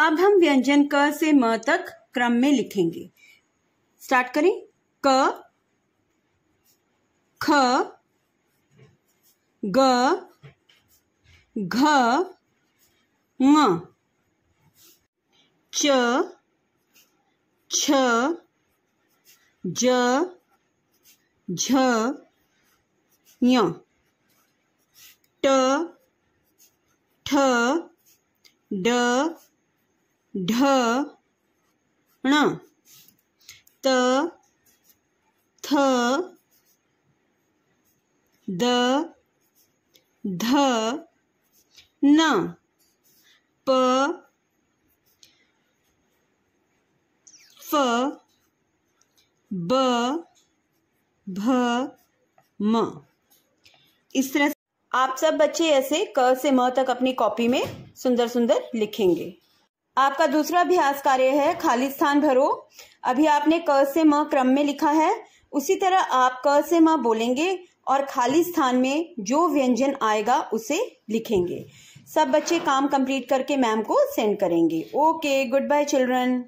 अब हम व्यंजन क से म तक क्रम में लिखेंगे स्टार्ट करें क ख ग घ म च छ ज झ ञ ट ठ ड ढ ण त थ द ध न प फ ब भ म इस तरह आप सब बच्चे ऐसे क से म तक अपनी कॉपी में सुंदर सुंदर लिखेंगे आपका दूसरा अभ्यास कार्य है खाली स्थान भरो अभी आपने क से म क्रम में लिखा है उसी तरह आप क से म बोलेंगे और खाली स्थान में जो व्यंजन आएगा उसे लिखेंगे सब बच्चे काम कंप्लीट करके मैम को सेंड करेंगे ओके गुड बाय चिल्ड्रन